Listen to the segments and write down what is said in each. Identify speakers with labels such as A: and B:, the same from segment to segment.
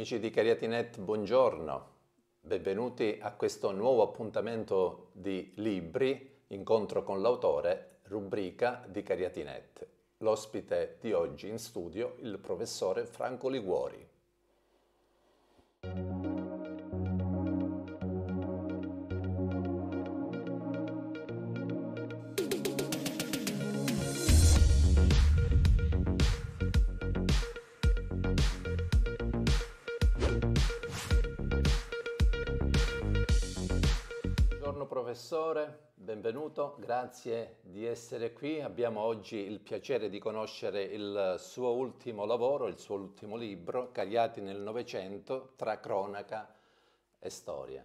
A: Amici di Cariatinet, buongiorno. Benvenuti a questo nuovo appuntamento di Libri, incontro con l'autore, rubrica di Cariatinet. L'ospite di oggi in studio il professore Franco Liguori. professore, benvenuto, grazie di essere qui. Abbiamo oggi il piacere di conoscere il suo ultimo lavoro, il suo ultimo libro, Cagliati nel Novecento, tra cronaca e storia.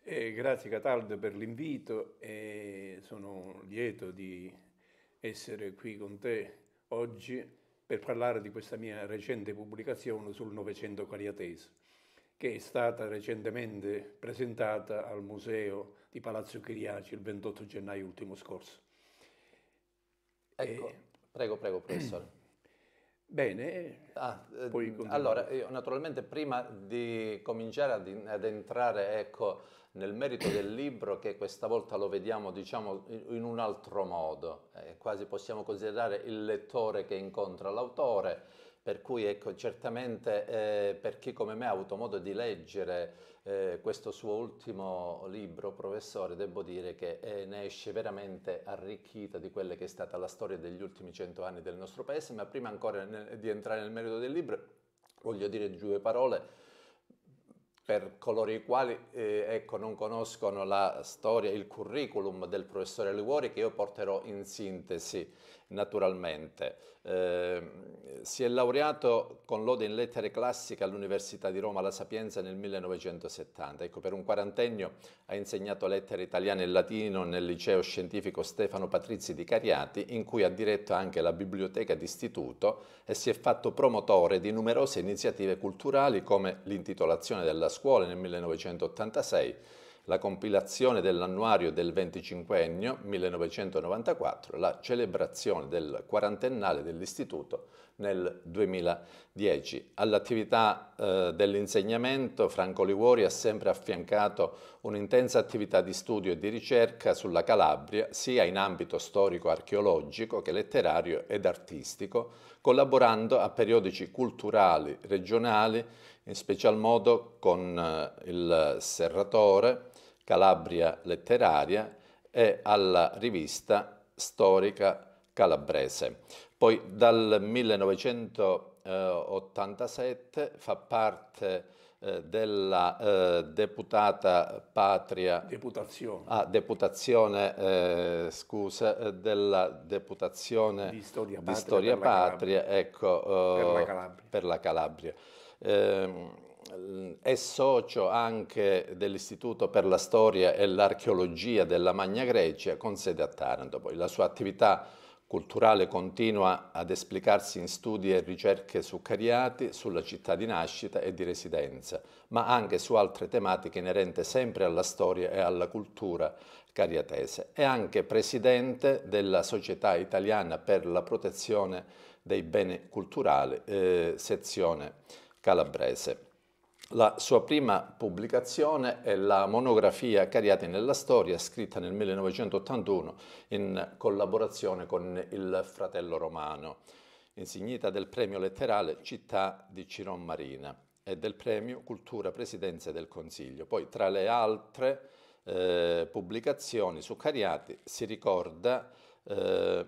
A: Eh, grazie
B: Cataldo per l'invito e sono lieto di essere qui con te oggi per parlare di questa mia recente pubblicazione sul Novecento Cagliatese che è stata recentemente presentata al Museo di Palazzo Chiriaci il 28 gennaio ultimo scorso.
A: Ecco, e... Eh, prego, prego, professore.
B: Bene, ah, ehm, allora io
A: naturalmente prima di cominciare ad, ad entrare ecco, nel merito del libro che questa volta lo vediamo diciamo in un altro modo, eh, quasi possiamo considerare il lettore che incontra l'autore, per cui ecco, certamente eh, per chi come me ha avuto modo di leggere eh, questo suo ultimo libro, professore, devo dire che eh, ne esce veramente arricchita di quella che è stata la storia degli ultimi cento anni del nostro paese, ma prima ancora ne- di entrare nel merito del libro voglio dire due parole per coloro i quali eh, ecco, non conoscono la storia, il curriculum del professore Liguori che io porterò in sintesi naturalmente. Eh, si è laureato con lode in lettere classiche all'Università di Roma La Sapienza nel 1970. Ecco, per un quarantennio ha insegnato lettere italiane e latino nel liceo scientifico Stefano Patrizi di Cariati, in cui ha diretto anche la biblioteca d'istituto e si è fatto promotore di numerose iniziative culturali come l'intitolazione della scuola scuole nel 1986, la compilazione dell'annuario del 25ennio 1994, la celebrazione del quarantennale dell'istituto nel 2010. All'attività eh, dell'insegnamento Franco Liguori ha sempre affiancato un'intensa attività di studio e di ricerca sulla Calabria, sia in ambito storico-archeologico che letterario ed artistico, collaborando a periodici culturali regionali in special modo con eh, il Serratore, Calabria Letteraria e alla rivista storica calabrese. Poi dal 1987 fa parte eh, della eh, deputata patria
B: deputazione,
A: ah, deputazione eh, scusa eh, della deputazione di storia patria, di storia per, patria, la ecco, per la oh, Calabria Ehm, è socio anche dell'Istituto per la Storia e l'Archeologia della Magna Grecia con sede a Taranto. Poi la sua attività culturale continua ad esplicarsi in studi e ricerche su Cariati, sulla città di nascita e di residenza, ma anche su altre tematiche inerenti sempre alla storia e alla cultura cariatese. È anche presidente della Società Italiana per la Protezione dei Beni Culturali, eh, sezione calabrese. La sua prima pubblicazione è la monografia Cariati nella storia, scritta nel 1981 in collaborazione con il fratello romano, insignita del premio letterale Città di Ciron Marina e del premio Cultura Presidenza del Consiglio. Poi tra le altre eh, pubblicazioni su Cariati si ricorda eh,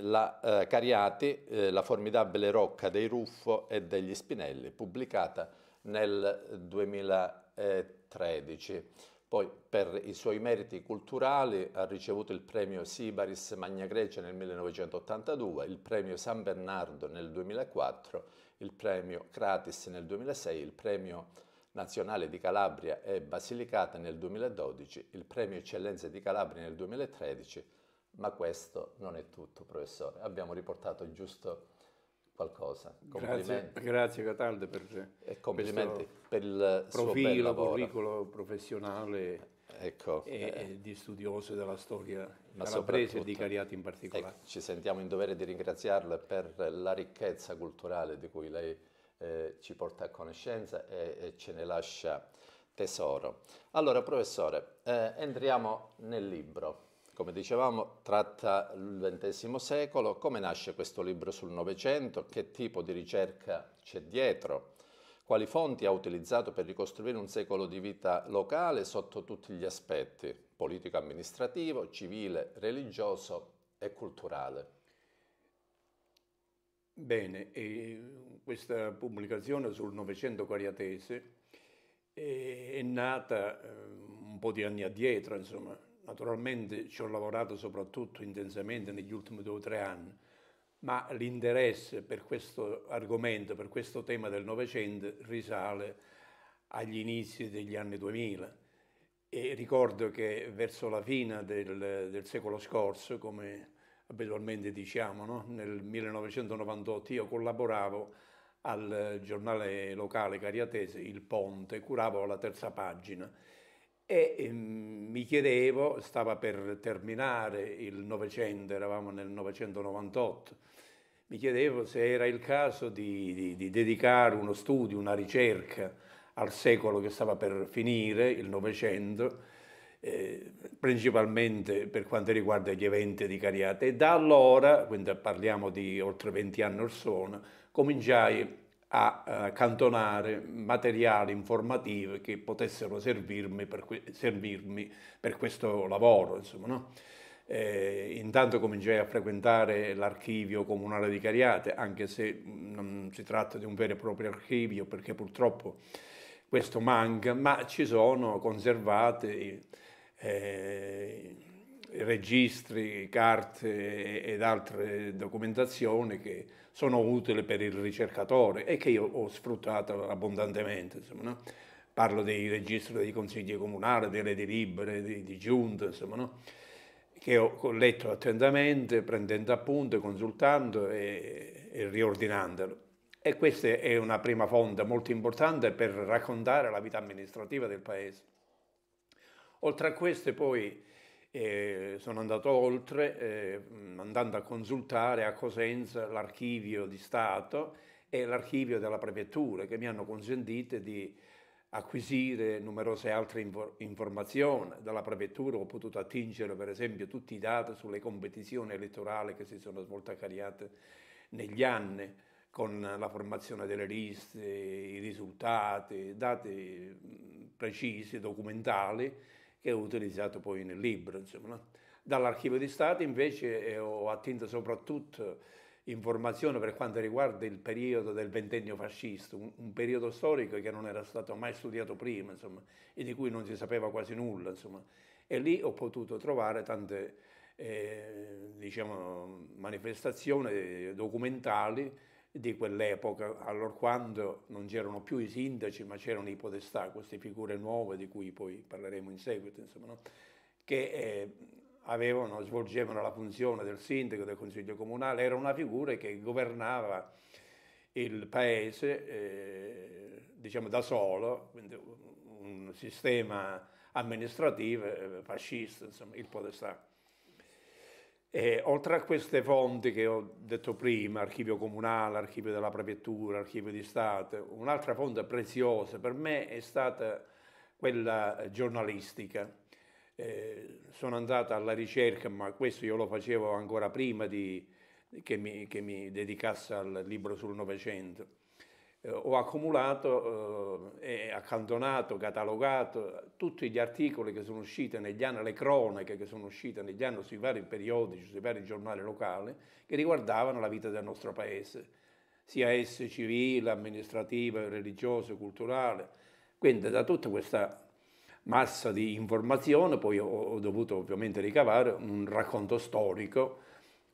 A: la eh, Cariati, eh, la formidabile rocca dei Ruffo e degli Spinelli, pubblicata nel 2013. Poi per i suoi meriti culturali ha ricevuto il premio Sibaris Magna Grecia nel 1982, il premio San Bernardo nel 2004, il premio Cratis nel 2006, il premio nazionale di Calabria e Basilicata nel 2012, il premio Eccellenza di Calabria nel 2013 ma questo non è tutto, professore. Abbiamo riportato giusto qualcosa. Complimenti. Grazie, grazie Cataldo per, e complimenti per il profilo, curriculum professionale ecco, e, eh, di studioso
B: della storia
A: calabrese e di Cariati in particolare. Eh, ci sentiamo in dovere di ringraziarla per la ricchezza culturale di cui lei eh, ci porta a conoscenza e, e, ce ne lascia tesoro. Allora, professore, eh, entriamo nel libro. Come dicevamo, tratta il XX secolo, come nasce questo libro sul Novecento, che tipo di ricerca c'è dietro, quali fonti ha utilizzato per ricostruire un secolo di vita locale sotto tutti gli aspetti, politico-amministrativo, civile, religioso e culturale. Bene, questa pubblicazione sul Novecento
B: cariatese eh, è nata eh, un po' di anni addietro, insomma, Naturalmente ci ho lavorato soprattutto intensamente negli ultimi due o tre anni, ma l'interesse per questo argomento, per questo tema del Novecento, risale agli inizi degli anni 2000. E ricordo che verso la fine del, del secolo scorso, come abitualmente diciamo, no? nel 1998 io collaboravo al giornale locale cariatese Il Ponte, curavo la terza pagina e ehm, mi chiedevo, stava per terminare il Novecento, eravamo nel 998, mi chiedevo se era il caso di, di, di dedicare uno studio, una ricerca al secolo che stava per finire, il Novecento, eh, principalmente per quanto riguarda gli eventi di Cariate. E da allora, quindi parliamo di oltre 20 anni or sono, cominciai a eh, cantonare materiali informativi che potessero servirmi per, servirmi per questo lavoro. Insomma, no? eh, intanto cominciai a frequentare l'archivio comunale di Cariate, anche se non si tratta di un vero e proprio archivio perché purtroppo questo manca, ma ci sono conservate eh, registri, carte ed altre documentazioni che sono utili per il ricercatore e che io ho sfruttato abbondantemente. Insomma, no? Parlo dei registri dei consigli comunali, delle delibere, di, di giunta, insomma, no? che ho letto attentamente, prendendo appunto, consultando e, e riordinandolo. E questa è una prima fonte molto importante per raccontare la vita amministrativa del Paese. Oltre a questo poi e sono andato oltre eh, andando a consultare a Cosenza l'archivio di Stato e l'archivio della prefettura che mi hanno consentito di acquisire numerose altre informazioni. Dalla prefettura ho potuto attingere per esempio tutti i dati sulle competizioni elettorali che si sono svolte a Cariate negli anni con la formazione delle liste, i risultati, dati precisi, documentali che ho utilizzato poi nel libro. Insomma, no? Dall'archivio di Stato invece eh, ho attinto soprattutto informazioni per quanto riguarda il periodo del ventennio fascista, un, un, periodo storico che non era stato mai studiato prima insomma, e di cui non si sapeva quasi nulla. Insomma. E lì ho potuto trovare tante eh, diciamo, manifestazioni documentali di quell'epoca, allora quando non c'erano più i sindaci, ma c'erano i podestà, queste figure nuove di cui poi parleremo in seguito, insomma, no? che eh, avevano, svolgevano la funzione del sindaco, del consiglio comunale, era una figura che governava il paese eh, diciamo da solo, quindi un sistema amministrativo eh, fascista, insomma, il podestà. E, oltre a queste fonti che ho detto prima, archivio comunale, archivio della prefettura, archivio di Stato, un'altra fonte preziosa per me è stata quella giornalistica. Eh, sono andata alla ricerca, ma questo io lo facevo ancora prima di, che, mi, che mi dedicasse al libro sul Novecento eh, ho accumulato eh, e accantonato, catalogato tutti gli articoli che sono usciti negli anni, le cronache che sono uscite negli anni sui vari periodici, sui vari giornali locali, che riguardavano la vita del nostro paese, sia esse civile, amministrativa, religiosa, culturale. Quindi da tutta questa massa di informazione poi ho, ho dovuto ovviamente ricavare un racconto storico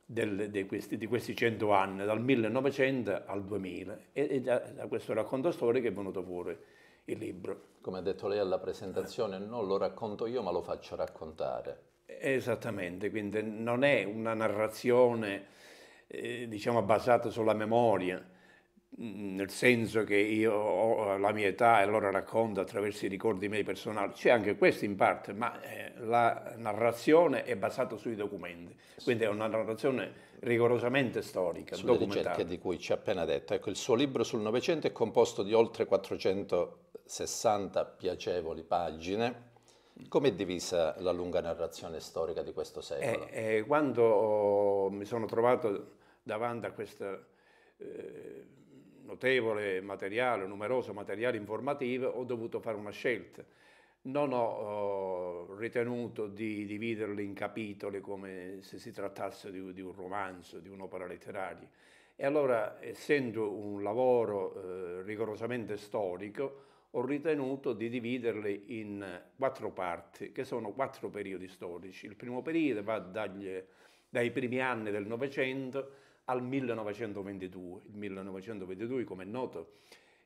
B: del, di, questi, di, questi, 100 anni, dal 1900 al 2000. E, e da, da, questo racconto storico è venuto
A: fuori il libro. Come ha detto lei alla presentazione, non lo racconto io ma lo faccio raccontare. Esattamente, quindi non è una narrazione
B: eh, diciamo, basata sulla memoria, nel senso che io ho la mia età e allora racconto attraverso i ricordi miei personali, c'è anche questo in parte, ma eh, la narrazione è basata sui documenti, quindi è una narrazione rigorosamente
A: storica, Sulle documentata. di cui ci ha appena detto, ecco il suo libro sul Novecento è composto di oltre 460 piacevoli pagine, come è divisa la lunga narrazione storica di questo secolo?
B: Eh, eh, quando mi sono trovato davanti a questa... Eh, notevole materiale, numeroso materiale informativo, ho dovuto fare una scelta. Non ho eh, ritenuto di dividerli in capitoli come se si trattasse di, di un romanzo, di un'opera letteraria. E allora, essendo un lavoro eh, rigorosamente storico, ho ritenuto di dividerli in quattro parti, che sono quattro periodi storici. Il primo periodo va dagli, dai primi anni del Novecento al 1922. Il 1922, come è noto,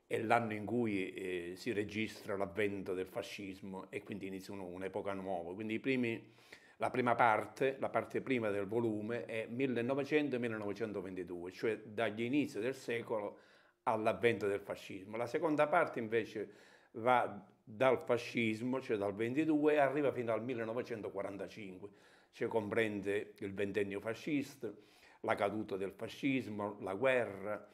B: è l'anno in cui eh, si registra l'avvento del fascismo e quindi inizia un'epoca nuova. Quindi primi, la prima parte, la parte prima del volume è 1900-1922, cioè dagli inizi del secolo all'avvento del fascismo. La seconda parte invece va dal fascismo, cioè dal 22, e arriva fino al 1945, cioè comprende il ventennio fascista, la caduta del fascismo, la guerra,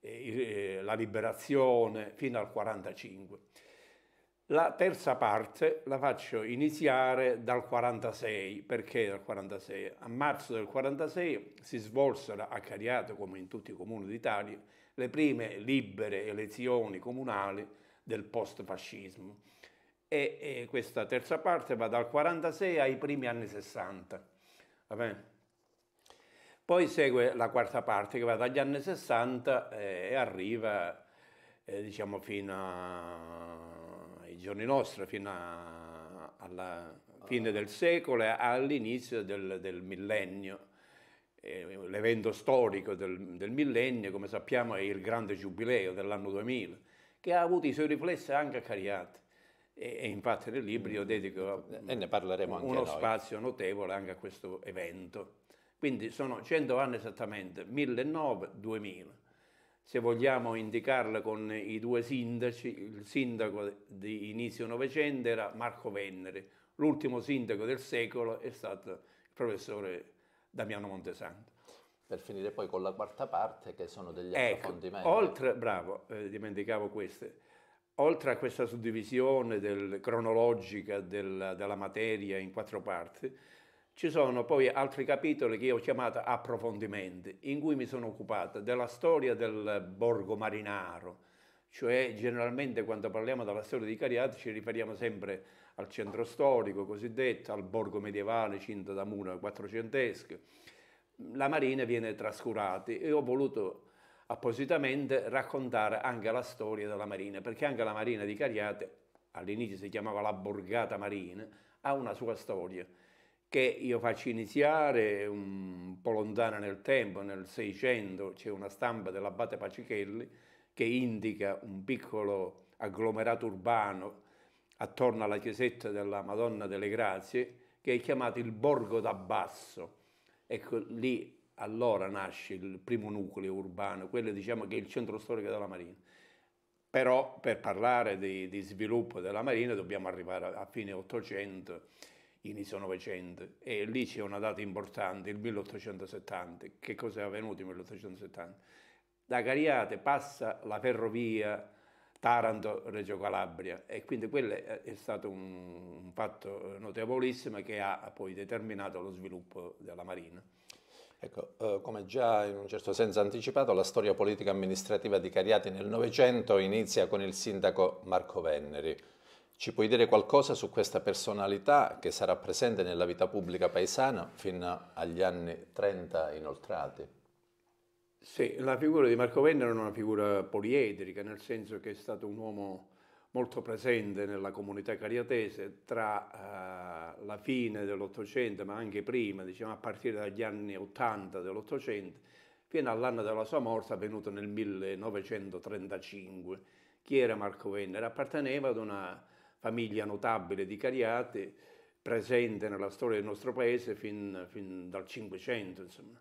B: eh, eh la liberazione fino al 1945. La terza parte la faccio iniziare dal 46, perché dal 46? A marzo del 46 si svolsero a Cariato, come in tutti i comuni d'Italia, le prime libere elezioni comunali del post-fascismo. E, e, questa terza parte va dal 46 ai primi anni 60. Vabbè? Poi segue la quarta parte che va dagli anni 60 eh, e arriva eh, diciamo fino ai giorni nostri, fino a, alla fine del secolo e all'inizio del, del millennio. Eh, l'evento storico del, del millennio, come sappiamo, è il grande giubileo dell'anno 2000, che ha avuto i suoi riflessi anche a Cariati. E, e, infatti nel libro io mm. dedico uno noi. spazio notevole anche a questo evento. Quindi sono 100 anni esattamente, 1900 2000 Se vogliamo indicarla con i due sindaci, il sindaco di inizio Novecento era Marco Venneri, l'ultimo sindaco del secolo è stato il professore Damiano Montesanto. Per finire poi con la quarta parte che sono degli ecco, approfondimenti. Oltre, bravo, eh, dimenticavo queste. Oltre a questa suddivisione del, cronologica del, della materia in quattro parti, ci sono poi altri capitoli che io ho chiamato approfondimenti, in cui mi sono occupata della storia del borgo marinaro, cioè generalmente quando parliamo della storia di Cariati ci riferiamo sempre al centro storico cosiddetto, al borgo medievale, cinta da mura quattrocentesca. La marina viene trascurata e ho voluto appositamente raccontare anche la storia della marina, perché anche la marina di Cariate, all'inizio si chiamava la borgata marina, ha una sua storia che io faccio iniziare un po' lontana nel tempo, nel 600 c'è una stampa dell'abate Pacichelli che indica un piccolo agglomerato urbano attorno alla chiesetta della Madonna delle Grazie che è chiamato il Borgo d'Abbasso. Ecco, lì allora nasce il primo nucleo urbano, quello diciamo che è il centro storico della Marina. Però per parlare di, di sviluppo della Marina dobbiamo arrivare a, a fine 800 inizio Novecento e lì c'è una data importante, il 1870. Che cosa è avvenuto nel 1870? Da Cariate passa la ferrovia Taranto-Reggio Calabria e quindi quello è stato un, un fatto notevolissimo che ha poi determinato lo sviluppo della Marina.
A: Ecco, eh, come già in un certo senso anticipato, la storia politica amministrativa di Cariati nel Novecento inizia con il sindaco Marco Venneri. Ci puoi dire qualcosa su questa personalità che sarà presente nella vita pubblica paesana fino agli anni 30 inoltrati?
B: Sì, la figura di Marco Venner è una figura poliedrica, nel senso che è stato un uomo molto presente nella comunità cariatese tra eh, la fine dell'Ottocento, ma anche prima, diciamo a partire dagli anni 80 dell'Ottocento, fino all'anno della sua morte avvenuto nel 1935. Chi era Marco Venner? Apparteneva ad una famiglia notabile di Cariate, presente nella storia del nostro paese fin, fin dal Cinquecento, insomma,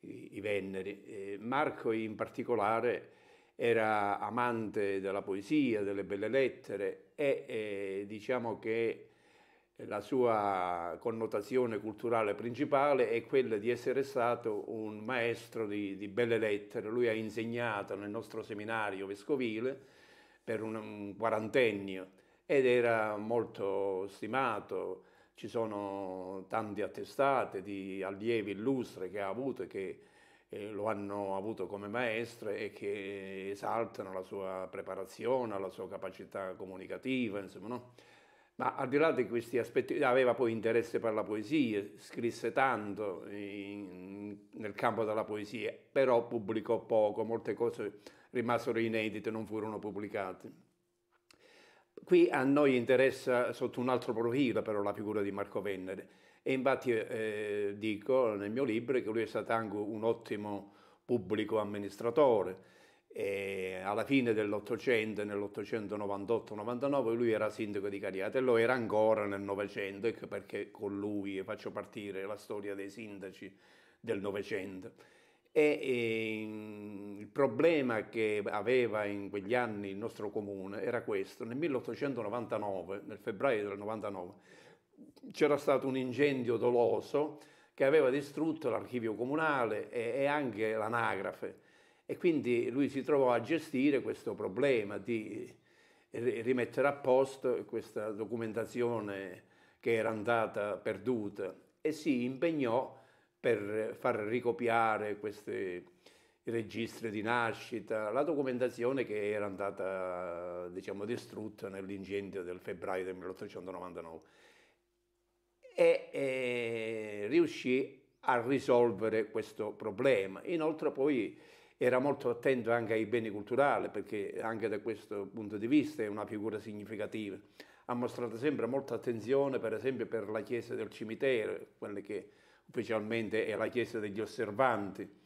B: i, i Venneri. E Marco in particolare era amante della poesia, delle belle lettere e eh, diciamo che la sua connotazione culturale principale è quella di essere stato un maestro di, di belle lettere. Lui ha insegnato nel nostro seminario vescovile per un, un quarantennio ed era molto stimato, ci sono tanti attestati di allievi illustri che ha avuto e che eh, lo hanno avuto come maestro e che esaltano la sua preparazione, la sua capacità comunicativa, insomma, no? Ma al di là di questi aspetti, aveva poi interesse per la poesia, scrisse tanto in, nel campo della poesia, però pubblicò poco, molte cose rimasero inedite, non furono pubblicate. Qui a noi interessa sotto un altro profilo però la figura di Marco Venere e infatti eh, dico nel mio libro che lui è stato anche un ottimo pubblico amministratore. E alla fine dell'Ottocento, nell'898-99, lui era sindaco di Cariate e lo era ancora nel Novecento, perché con lui faccio partire la storia dei sindaci del Novecento e, ehm, il problema che aveva in quegli anni il nostro comune era questo. Nel 1899, nel febbraio del 99, c'era stato un incendio doloso che aveva distrutto l'archivio comunale e, e anche l'anagrafe e quindi lui si trovò a gestire questo problema di rimettere a posto questa documentazione che era andata perduta e si impegnò per far ricopiare questi registri di nascita, la documentazione che era andata diciamo, distrutta nell'incendio del febbraio del 1899 e, e riuscì a risolvere questo problema. Inoltre poi era molto attento anche ai beni culturali perché anche da questo punto di vista è una figura significativa. Ha mostrato sempre molta attenzione per esempio per la chiesa del cimitero, quelle che ufficialmente è la Chiesa degli Osservanti.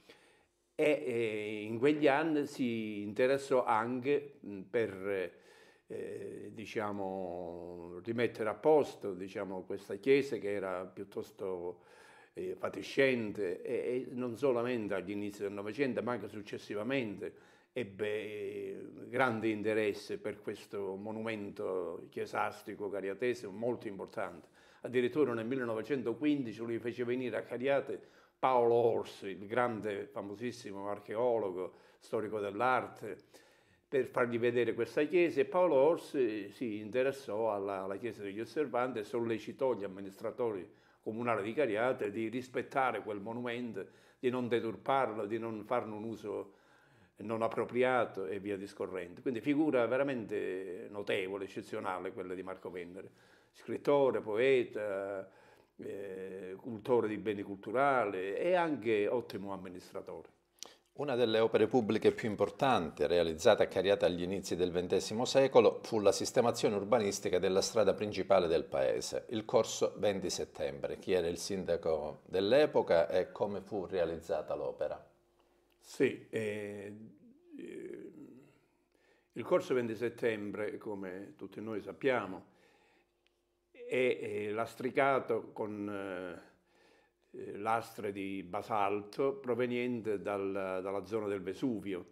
B: E eh, in quegli anni si interessò anche per eh, diciamo, rimettere a posto diciamo, questa Chiesa che era piuttosto eh, fatiscente e, e non solamente all'inizio del Novecento ma anche successivamente ebbe eh, grande interesse per questo monumento chiesastico cariatese molto importante addirittura nel 1915 lui fece venire a Cariate Paolo Orsi, il grande, famosissimo archeologo, storico dell'arte, per fargli vedere questa chiesa e Paolo Orsi si interessò alla, alla chiesa degli osservanti e sollecitò gli amministratori comunali di Cariate di rispettare quel monumento, di non deturparlo, di non farne un uso non appropriato e via discorrendo. Quindi figura veramente notevole, eccezionale quella di Marco Venere scrittore, poeta, eh, cultore di beni culturali e anche ottimo amministratore.
A: Una delle opere pubbliche più importanti realizzate a Cariata agli inizi del XX secolo fu la sistemazione urbanistica della strada principale del paese, il corso 20 settembre. Chi era il sindaco dell'epoca e come fu realizzata l'opera? Sì, eh, eh, il corso 20 settembre,
B: come tutti noi sappiamo, è lastricato con eh, eh, lastre di basalto proveniente dal, dalla zona del Vesuvio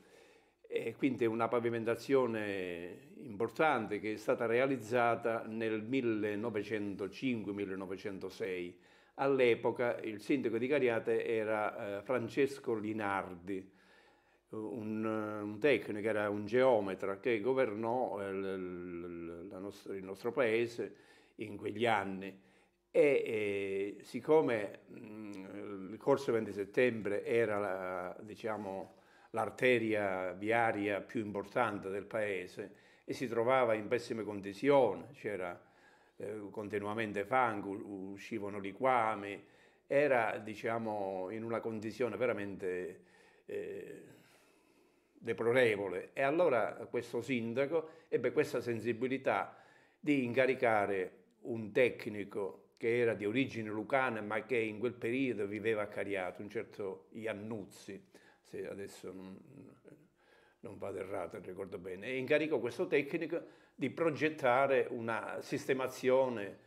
B: e quindi è una pavimentazione importante che è stata realizzata nel 1905-1906. All'epoca il sindaco di Cariate era eh, Francesco Linardi, un, un, tecnico, era un geometra che governò il, il, nostra, il nostro paese in quegli anni e eh, siccome mh, mm, il corso 20 settembre era la, diciamo, l'arteria viaria più importante del paese e si trovava in pessime condizioni, c'era eh, continuamente fango, uscivano liquami, era diciamo, in una condizione veramente eh, deplorevole e allora questo sindaco ebbe questa sensibilità di incaricare un tecnico che era di origine lucana ma che in quel periodo viveva a Cariato, un certo Iannuzzi, se adesso non, non vado errato, ricordo bene, e incaricò questo tecnico di progettare una sistemazione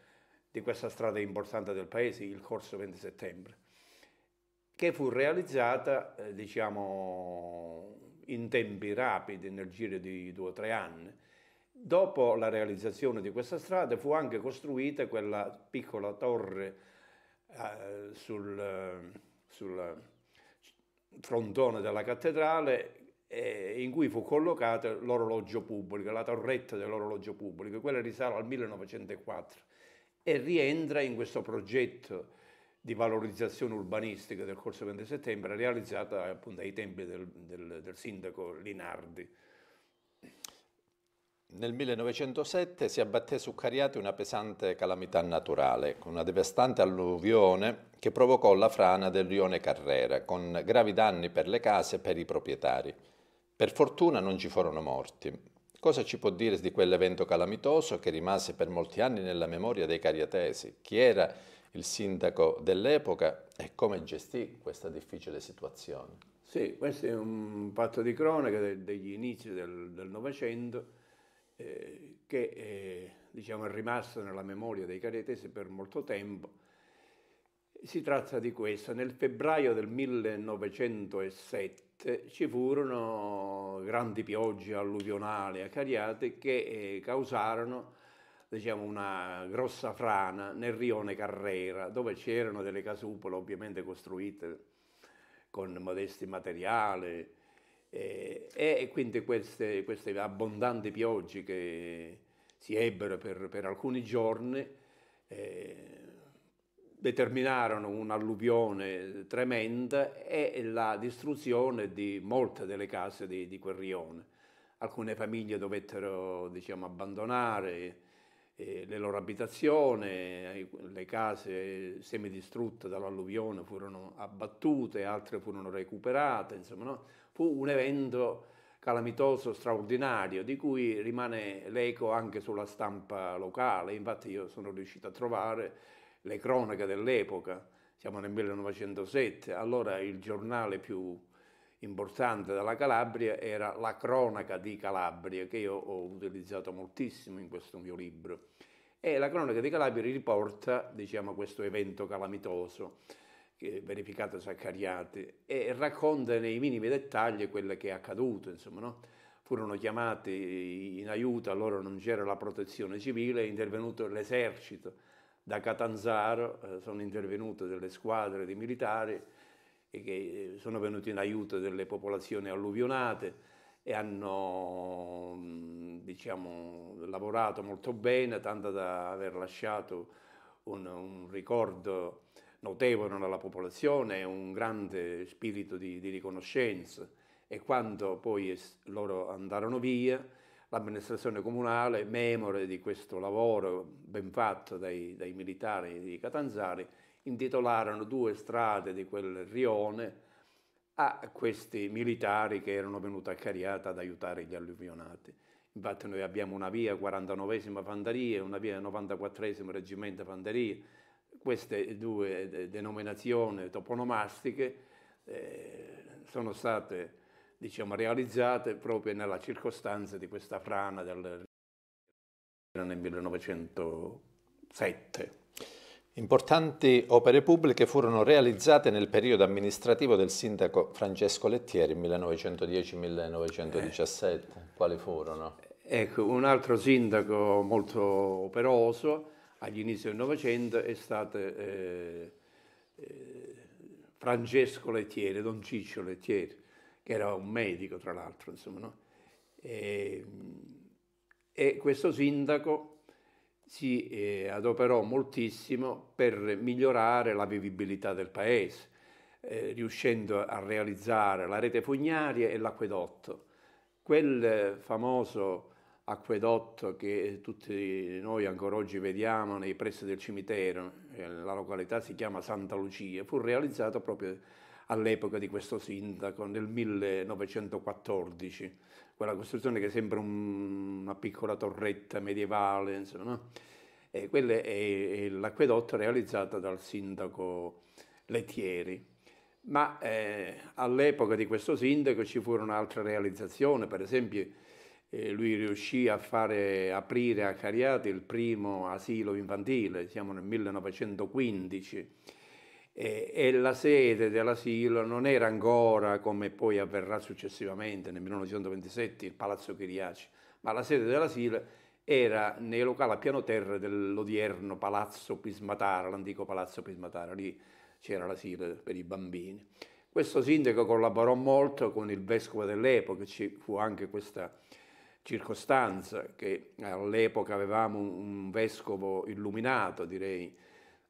B: di questa strada importante del paese, il corso 20 settembre, che fu realizzata, eh, diciamo, in tempi rapidi, nel giro di due o tre anni, Dopo la realizzazione di questa strada fu anche costruita quella piccola torre eh, sul, sul, frontone della cattedrale eh, in cui fu collocato l'orologio pubblico, la torretta dell'orologio pubblico, quella risale al 1904 e rientra in questo progetto di valorizzazione urbanistica del corso 20 settembre realizzata appunto ai tempi
A: del, del, del sindaco Linardi. Nel 1907 si abbatté su Cariati una pesante calamità naturale, con una devastante alluvione che provocò la frana del rione Carrera, con gravi danni per le case e per i proprietari. Per fortuna non ci furono morti. Cosa ci può dire di quell'evento calamitoso che rimase per molti anni nella memoria dei cariatesi? Chi era il sindaco dell'epoca e come gestì questa difficile situazione? Sì,
B: questo è un fatto di cronaca degli inizi del Novecento eh, che eh, diciamo, è rimasto nella memoria dei cariatesi per molto tempo. Si tratta di questo. Nel febbraio del 1907 ci furono grandi piogge alluvionali a Cariate che eh, causarono diciamo, una grossa frana nel rione Carrera, dove c'erano delle casupole ovviamente costruite con modesti materiali, eh, e, e quindi queste, queste, abbondanti piogge che si ebbero per, per alcuni giorni eh, determinarono un'alluvione tremenda e la distruzione di molte delle case di, di quel rione. Alcune famiglie dovettero diciamo, abbandonare eh, le loro abitazioni, eh, le case semidistrutte dall'alluvione furono abbattute, altre furono recuperate, insomma, no? Fu un evento calamitoso straordinario di cui rimane l'eco anche sulla stampa locale, infatti io sono riuscito a trovare le cronache dell'epoca, siamo nel 1907, allora il giornale più importante della Calabria era la cronaca di Calabria che io ho utilizzato moltissimo in questo mio libro e la cronaca di Calabria riporta diciamo, questo evento calamitoso verificato a e racconta nei minimi dettagli quello che è accaduto, insomma, no? furono chiamati in aiuto, allora non c'era la protezione civile, è intervenuto l'esercito, da Catanzaro eh, sono intervenute delle squadre di militari che eh, sono venuti in aiuto delle popolazioni alluvionate e hanno mm, diciamo, lavorato molto bene, tanto da aver lasciato un, un ricordo notevole nella popolazione, un grande spirito di, di riconoscenza e quando poi es, loro andarono via, l'amministrazione comunale, memore di questo lavoro ben fatto dai, dai militari di Catanzari, intitolarono due strade di quel rione a questi militari che erano venuti a Cariata ad aiutare gli alluvionati. Infatti noi abbiamo una via 49esima Fandaria, una via 94esima Reggimento Fandaria, queste due denominazioni toponomastiche eh, sono state diciamo, realizzate proprio nella circostanza di questa frana del
A: nel 1907. Importanti opere pubbliche furono realizzate nel periodo amministrativo del sindaco Francesco Lettieri 1910-1917. Eh. Quali furono? Ecco, un altro
B: sindaco molto operoso agli inizi del Novecento è stato eh, eh, Francesco Lettieri, Don Ciccio Lettieri, che era un medico tra l'altro, insomma, no? e, e, questo sindaco si eh, adoperò moltissimo per migliorare la vivibilità del paese, eh, riuscendo a realizzare la rete fognaria e l'acquedotto. Quel famoso acquedotto che tutti noi ancora oggi vediamo nei pressi del cimitero, eh, la località si chiama Santa Lucia, fu realizzato proprio all'epoca di questo sindaco nel 1914, quella costruzione che sembra un, una piccola torretta medievale, insomma, e quello è, è l'acquedotto realizzato dal sindaco Lettieri. Ma eh, all'epoca di questo sindaco ci furono altre realizzazioni, per esempio eh, lui riuscì a fare aprire a Cariati il primo asilo infantile, siamo nel 1915, e, e la sede dell'asilo non era ancora, come poi avverrà successivamente nel 1927, il Palazzo Chiriaci, ma la sede dell'asilo era nei locali a piano terra dell'odierno Palazzo Pismatara, l'antico Palazzo Pismatara, lì c'era l'asilo per i bambini. Questo sindaco collaborò molto con il vescovo dell'epoca, ci fu anche questa circostanza che all'epoca avevamo un vescovo illuminato, direi,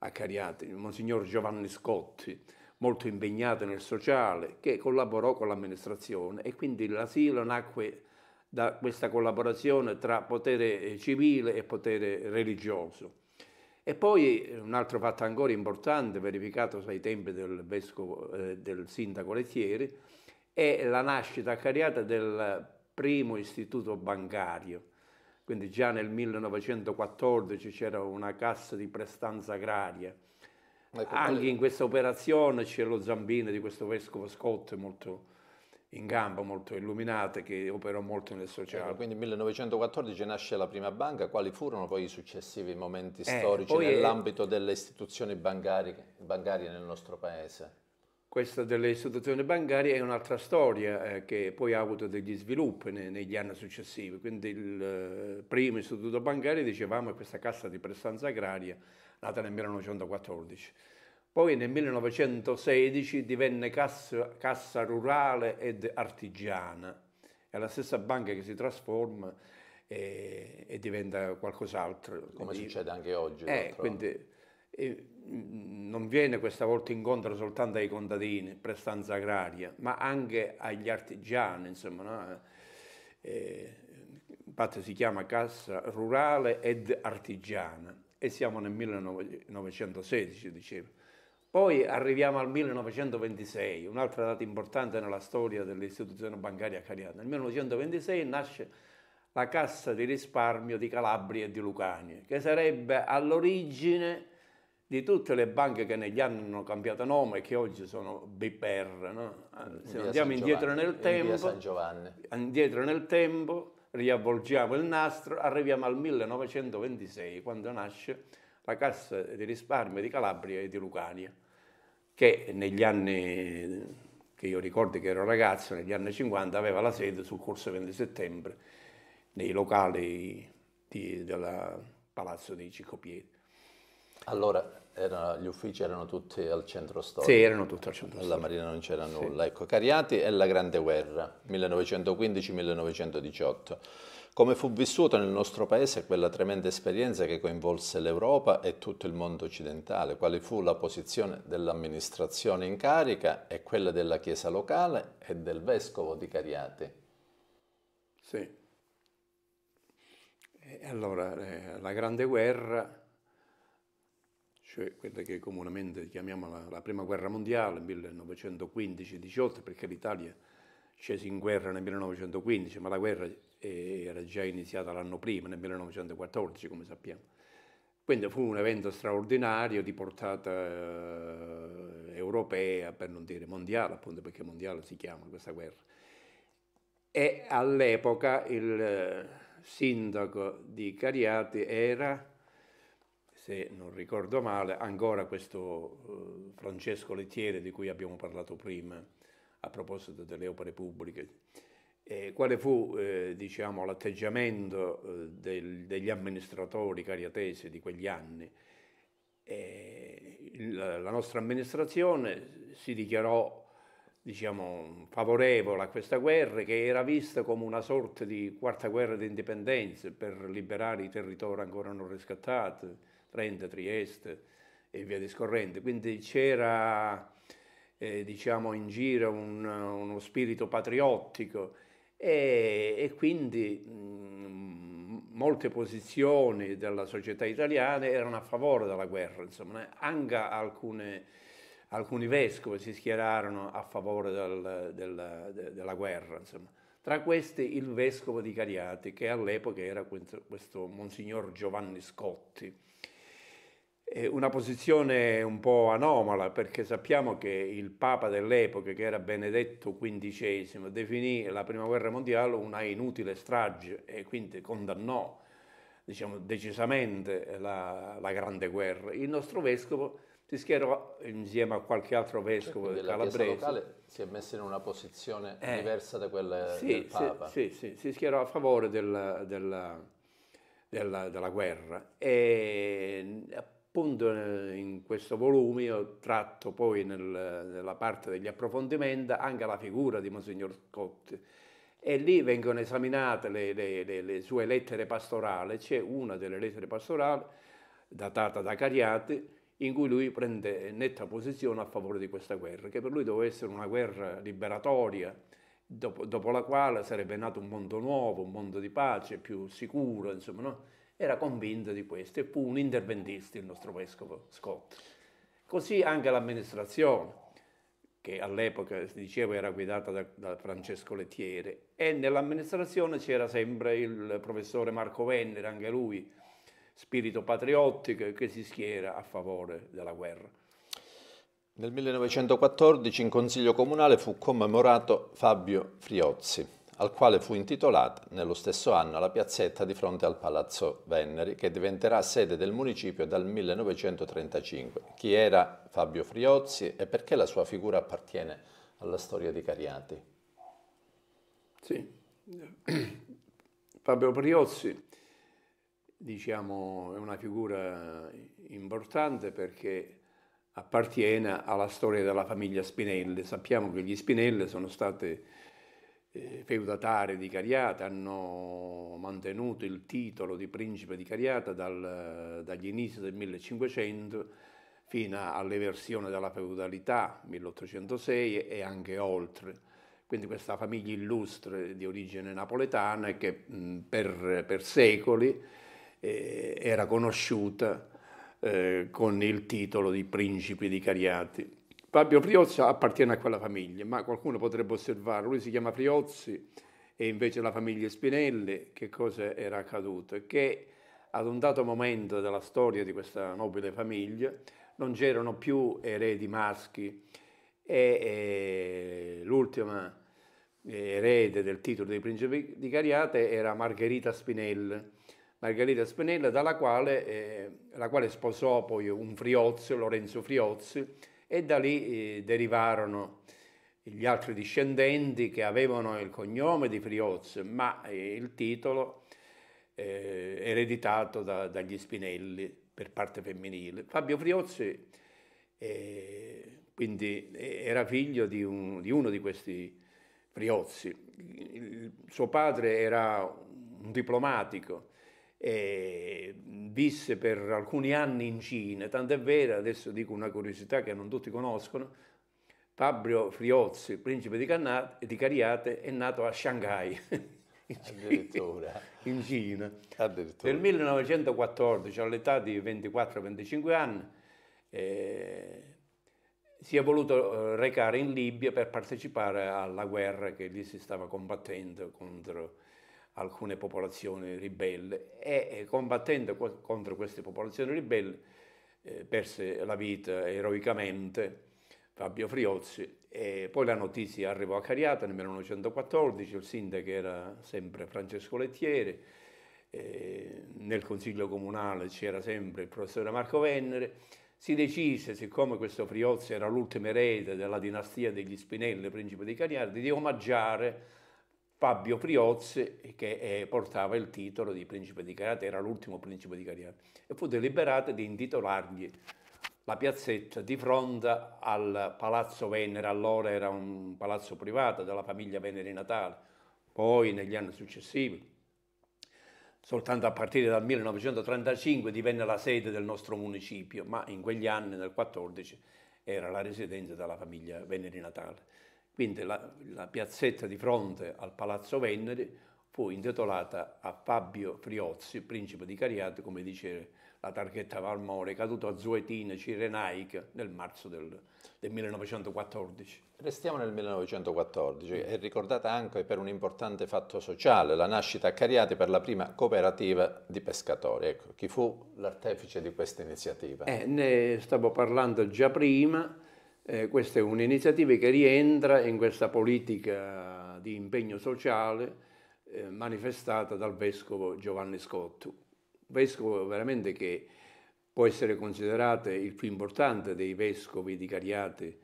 B: a Cariati, Monsignor Giovanni Scotti, molto impegnato nel sociale, che collaborò con l'amministrazione e quindi l'asilo nacque da questa collaborazione tra potere eh, civile e potere religioso. E poi eh, un altro fatto ancora importante, verificato ai tempi del, vescovo, eh, del sindaco Lettieri, è la nascita a Cariata del primo istituto bancario. Quindi già nel 1914 c'era una cassa di prestanza agraria. Ecco, Anche in questa operazione c'è lo Zambino di questo vescovo Scott molto
A: in gamba, molto illuminato, che operò molto nel sociale. Ecco, quindi nel 1914 nasce la prima banca, quali furono poi i successivi momenti eh, storici eh, nell'ambito è... delle istituzioni bancarie, bancarie nel nostro paese?
B: Questa delle istituzioni bancarie è un'altra storia eh, che poi ha avuto degli sviluppi ne, negli anni successivi. Quindi il eh, primo istituto bancario, dicevamo, è questa cassa di prestanza agraria nata nel 1914. Poi nel 1916 divenne cassa, cassa rurale ed artigiana. È la stessa banca che si trasforma e, e diventa qualcos'altro. Come quindi, succede anche oggi. Eh, quindi, eh, non viene questa volta incontro soltanto ai contadini, prestanza agraria, ma anche agli artigiani, insomma, no? eh, eh infatti si chiama Cassa Rurale ed Artigiana e siamo nel 1916, dicevo. Poi arriviamo al 1926, un'altra data importante nella storia dell'istituzione bancaria cariata. Nel 1926 nasce la Cassa di risparmio di Calabria e di Lucania, che sarebbe all'origine di tutte le banche che negli anni hanno cambiato nome e che oggi sono BPR. No? Se in andiamo indietro nel, tempo, in indietro nel tempo, riavvolgiamo il nastro, arriviamo al 1926 quando nasce la Cassa di risparmio di Calabria e di Lucania, che negli anni che io ricordo che ero ragazzo, negli anni 50 aveva la sede sul corso 20 settembre nei locali
A: del Palazzo dei Cicopieri. Allora, era, gli uffici erano tutti al centro storico. Sì, erano tutti al centro storico. Alla Marina non c'era sì. nulla. Ecco, Cariati e la Grande Guerra, 1915-1918. Come fu vissuta nel nostro paese quella tremenda esperienza che coinvolse l'Europa e tutto il mondo occidentale? Quale fu la posizione dell'amministrazione in carica e quella della Chiesa locale e del Vescovo di Cariati? Sì.
B: allora, eh, la Grande Guerra cioè quella che comunemente chiamiamo la, la Prima Guerra Mondiale, 1915-18, perché l'Italia scese in guerra nel 1915, ma la guerra era già iniziata l'anno prima, nel 1914, come sappiamo. Quindi fu un evento straordinario di portata eh, europea, per non dire mondiale, appunto perché mondiale si chiama questa guerra. E all'epoca il eh, sindaco di Cariati era se non ricordo male, ancora questo eh, Francesco Lettiere di cui abbiamo parlato prima a proposito delle opere pubbliche. E quale fu eh, diciamo, l'atteggiamento eh, del, degli amministratori cariatesi di quegli anni? Il, la nostra amministrazione si dichiarò diciamo, favorevole a questa guerra che era vista come una sorta di quarta guerra d'indipendenza per liberare i territori ancora non riscattati Trento, Trieste e via discorrendo. Quindi c'era eh, diciamo in giro un, uno spirito patriottico e, e quindi mh, mm, molte posizioni della società italiana erano a favore della guerra, insomma, anche alcune, alcuni vescovi si schierarono a favore del, del, de, della guerra. Insomma. Tra questi il vescovo di Cariati, che all'epoca era questo, questo monsignor Giovanni Scotti, una posizione un po' anomala perché sappiamo che il Papa dell'epoca, che era Benedetto XV, definì la Prima Guerra Mondiale una inutile strage e quindi condannò diciamo, decisamente la, la Grande Guerra. Il nostro vescovo si schierò insieme a qualche altro cioè, vescovo cioè, calabrese. locale
A: si è messa in una posizione eh, diversa da quella sì, del Papa. Sì,
B: sì, sì, si schierò a favore del, della, della, della guerra. E, appunto eh, in questo volume io tratto poi nel, nella parte degli approfondimenti anche la figura di Monsignor Scotti e lì vengono esaminate le, le, le, le sue lettere pastorali, c'è una delle lettere pastorali datata da Cariati in cui lui prende netta posizione a favore di questa guerra, che per lui doveva essere una guerra liberatoria, dopo, dopo la quale sarebbe nato un mondo nuovo, un mondo di pace, più sicuro, insomma, no? era convinto di questo e fu un interventista il nostro vescovo Scott. Così anche l'amministrazione, che all'epoca si diceva era guidata da, da Francesco Lettiere, e nell'amministrazione c'era sempre il professore Marco Venner, anche lui, spirito patriottico che si schiera a favore della guerra.
A: Nel 1914 in Consiglio Comunale fu commemorato Fabio Friozzi al quale fu intitolata nello stesso anno la piazzetta di fronte al Palazzo Venneri, che diventerà sede del municipio dal 1935. Chi era Fabio Friozzi e perché la sua figura appartiene alla storia di Cariati? Sì, Fabio Friozzi
B: diciamo, è una figura importante perché appartiene alla storia della famiglia Spinelli. Sappiamo che gli Spinelli sono stati eh, feudatari di Cariata, hanno mantenuto il titolo di principe di Cariata dal, dagli inizi del 1500 fino all'eversione della feudalità 1806 e anche oltre. Quindi questa famiglia illustre di origine napoletana che per, per, secoli eh, era conosciuta eh, con il titolo di principi di Cariati. Fabio Friozzi appartiene a quella famiglia, ma qualcuno potrebbe osservare, lui si chiama Friozzi e invece la famiglia Spinelli, che cosa era accaduto? Che ad un dato momento della storia di questa nobile famiglia non c'erano più eredi maschi e, e l'ultima eh, erede del titolo dei principi di Cariate era Margherita Spinelli, Margherita Spinelli dalla quale, eh, la quale sposò poi un Friozzi, Lorenzo Friozzi, e da lì eh, derivarono gli altri discendenti che avevano il cognome di Frioz, ma eh, il titolo eh, ereditato da, dagli Spinelli per parte femminile. Fabio Friozzi eh, quindi eh, era figlio di, un, di, uno di questi Friozzi. Il, suo padre era un diplomatico e visse per alcuni anni in Cina, tant'è vero, adesso dico una curiosità che non tutti conoscono, Fabio Friozzi, principe di, Cannate, di Cariate, è nato a Shanghai, in Cina. Addirittura. In Cina. Addirittura. Nel 1914, all'età di 24-25 anni, eh, si è voluto eh, recare in Libia per partecipare alla guerra che lì si stava combattendo contro alcune popolazioni ribelle e combattendo contro queste popolazioni ribelle eh, perse la vita eroicamente Fabio Friozzi e poi la notizia arrivò a Cariata nel 1914, il sindaco era sempre Francesco Lettieri, eh, nel consiglio comunale c'era sempre il professore Marco Venere, si decise, siccome questo Friozzi era l'ultimo erede della dinastia degli Spinelli, principe di Cariata, di omaggiare Fabio Priozzi che eh, portava il titolo di principe di Cariate, era l'ultimo principe di Cariate, e fu deliberato di intitolargli la piazzetta di fronte al Palazzo Venere, allora era un palazzo privato della famiglia Venere Natale, poi negli anni successivi, soltanto a partire dal 1935 divenne la sede del nostro municipio, ma in quegli anni, nel 14, era la residenza della famiglia Venere Natale. Quindi la, la piazzetta di fronte al Palazzo Venere fu intitolata a Fabio Friozzi, principe di Cariati, come dice la targhetta Valmore, caduto a Zuetina Cirenaica nel
A: marzo del, del, 1914. Restiamo nel 1914, è ricordata anche per un importante fatto sociale, la nascita a Cariati per la prima cooperativa di pescatori. Ecco, chi fu l'artefice di questa iniziativa? Eh,
B: ne stavo parlando già prima, eh, questa è un'iniziativa che rientra in questa politica di impegno sociale eh, manifestata dal vescovo Giovanni Scotto, vescovo veramente che può essere considerato il più importante dei vescovi di Cariate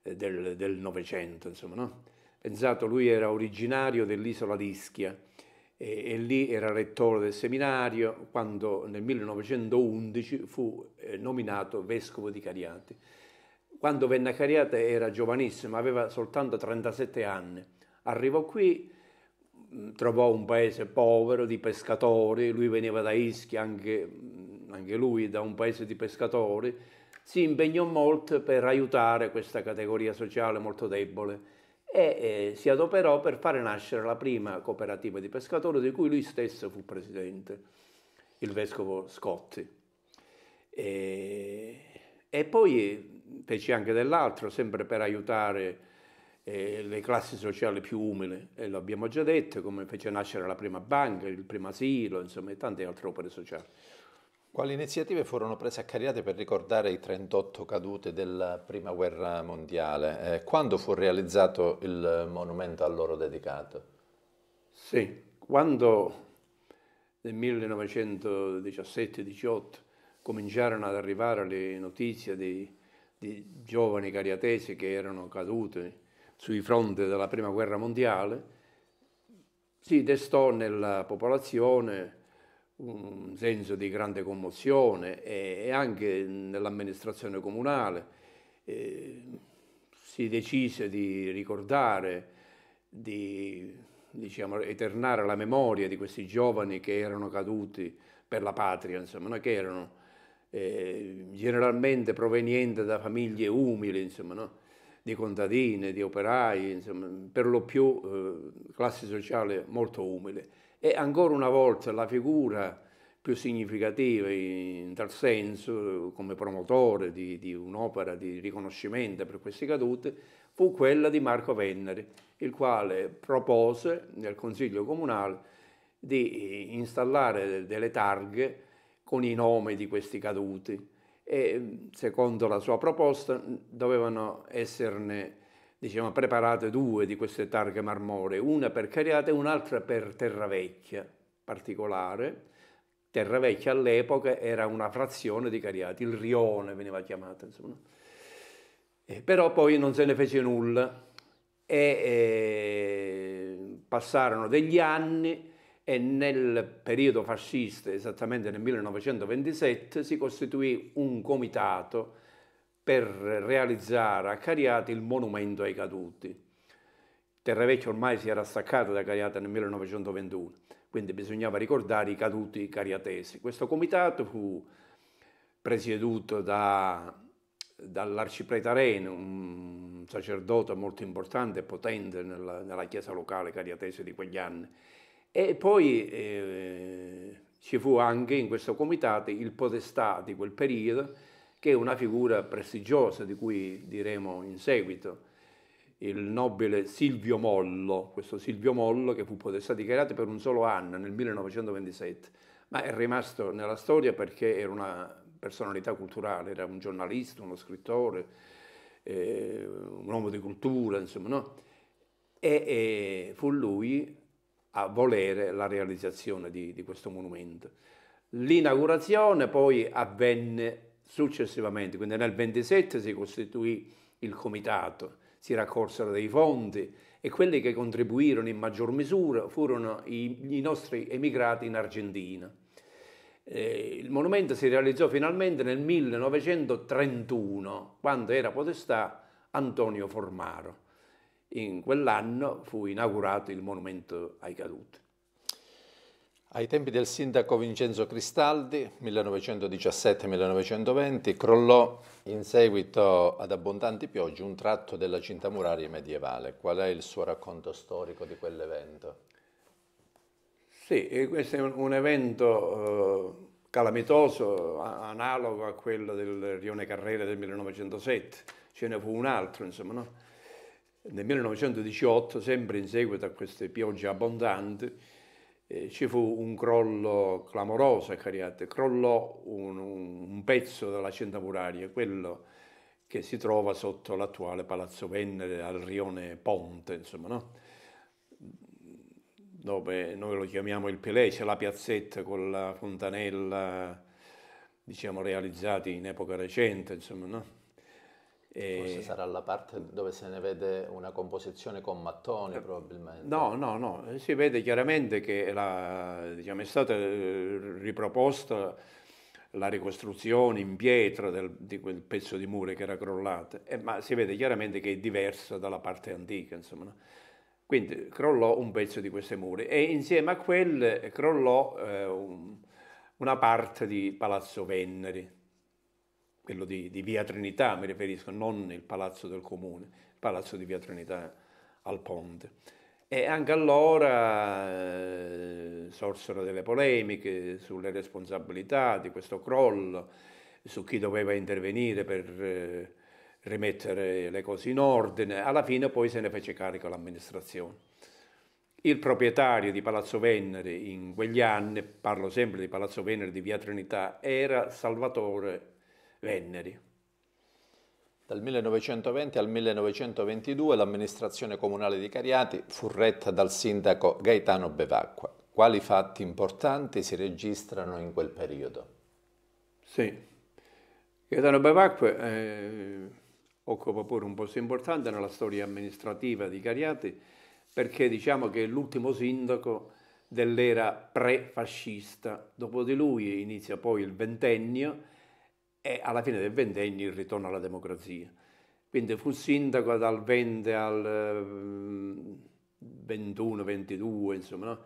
B: eh, del, Novecento. Insomma, no? Pensato, lui era originario dell'isola di Ischia e, e, lì era rettore del seminario quando nel 1911 fu eh, nominato vescovo di Cariate. Quando venne a Cariate era giovanissimo, aveva soltanto 37 anni. Arrivò qui, mm, trovò un paese povero di pescatori, lui veniva da Ischia, anche, mm, anche lui da un paese di pescatori, si impegnò molto per aiutare questa categoria sociale molto debole e eh, si adoperò per fare nascere la prima cooperativa di pescatori di cui lui stesso fu presidente, il vescovo Scotti. E, e poi feci anche dell'altro, sempre per aiutare eh, le classi sociali più umili, e lo abbiamo già detto, come fece nascere la prima banca, il primo asilo, insomma, e tante altre opere
A: sociali. Quali iniziative furono prese a Cariate per ricordare i 38 cadute della Prima Guerra Mondiale? Eh, quando fu realizzato il monumento a loro dedicato? Sì, quando nel
B: 1917-18 cominciarono ad arrivare le notizie dei di giovani cariatesi che erano caduti sui fronti della Prima Guerra Mondiale, si destò nella popolazione un senso di grande commozione e anche nell'amministrazione comunale eh, si decise di ricordare, di diciamo, eternare la memoria di questi giovani che erano caduti per la patria, insomma, che erano eh, generalmente proveniente da famiglie umili, insomma, no? di contadine, di operai, insomma, per lo più eh, classe sociale molto umile. E ancora una volta la figura più significativa in tal senso, come promotore di, di un'opera di riconoscimento per queste cadute, fu quella di Marco Venneri, il quale propose nel Consiglio Comunale di installare delle targhe con i nomi di questi caduti e mm, secondo la sua proposta mm, dovevano esserne diciamo, preparate due di queste targhe marmoree, una per Cariate e un'altra per Terravecchia particolare. Terravecchia all'epoca era una frazione di Cariate, il rione veniva chiamata insomma. Eh, però poi non se ne fece nulla e eh, passarono degli anni e nel periodo fascista, esattamente nel 1927, si costituì un comitato per realizzare a Cariati il monumento ai caduti. Terravecchio ormai si era staccato da Cariati nel 1921, quindi bisognava ricordare i caduti cariatesi. Questo comitato fu presieduto da, dall'arcipretarene, un sacerdote molto importante e potente nella, nella chiesa locale cariatese di quegli anni, e poi eh, ci fu anche in questo comitato il podestà di quel periodo, che è una figura prestigiosa di cui diremo in seguito, il nobile Silvio Mollo, questo Silvio Mollo che fu podestà di dichiarato per un solo anno, nel 1927, ma è rimasto nella storia perché era una personalità culturale, era un giornalista, uno scrittore, eh, un uomo di cultura, insomma, no? E, e fu lui a volere la realizzazione di, di questo monumento. L'inaugurazione poi avvenne successivamente, quindi nel 27 si costituì il comitato, si raccolsero dei fondi e quelli che contribuirono in maggior misura furono i, i nostri emigrati in Argentina. Eh, il monumento si realizzò finalmente nel 1931, quando era potestà Antonio Formaro in quell'anno fu inaugurato
A: il monumento ai caduti. Ai tempi del sindaco Vincenzo Cristaldi, 1917-1920, crollò in seguito ad abbondanti piogge un tratto della cinta muraria medievale. Qual è il suo racconto storico di quell'evento?
B: Sì, questo è un evento eh, calamitoso, analogo a quello del Rione Carrera del 1907. Ce ne fu un altro, insomma, no? Nel 1918, sempre in seguito a queste piogge abbondanti, eh, ci fu un crollo clamoroso a Cariate, crollò un, un pezzo della cinta muraria, quello che si trova sotto l'attuale Palazzo Venere al rione Ponte, insomma, no? dove noi lo chiamiamo il Pelé, c'è la piazzetta con la fontanella, diciamo, realizzata in epoca recente, insomma, no?
A: E... Forse sarà la parte dove se ne vede una composizione con mattoni eh, probabilmente.
B: No, no, no, eh, si vede chiaramente che la, diciamo, è stata eh, riproposta la ricostruzione in pietra del, di quel pezzo di muro che era crollato, eh, ma si vede chiaramente che è diversa dalla parte antica, insomma, no? Quindi crollò un pezzo di queste mura e insieme a quelle crollò eh, un, una parte di Palazzo Venneri, quello di, di, Via Trinità, mi riferisco, non il palazzo del comune, il palazzo di Via Trinità al Ponte. E anche allora eh, sorsero delle polemiche sulle responsabilità di questo crollo, su chi doveva intervenire per eh, rimettere le cose in ordine. Alla fine poi se ne fece carico l'amministrazione. Il proprietario di Palazzo Venere in quegli anni, parlo sempre di Palazzo Venere
A: di Via Trinità, era Salvatore Venneri. Dal 1920 al 1922 l'amministrazione comunale di Cariati fu retta dal sindaco Gaetano Bevacqua. Quali fatti importanti si registrano in quel periodo? Sì, Gaetano Bevacqua eh,
B: occupa pure un posto importante nella storia amministrativa di Cariati perché diciamo che è l'ultimo sindaco dell'era pre-fascista. Dopo di lui inizia poi il ventennio e alla fine del ventennio il ritorno alla democrazia. Quindi fu sindaco dal 20 al 21, eh, 22, insomma, no?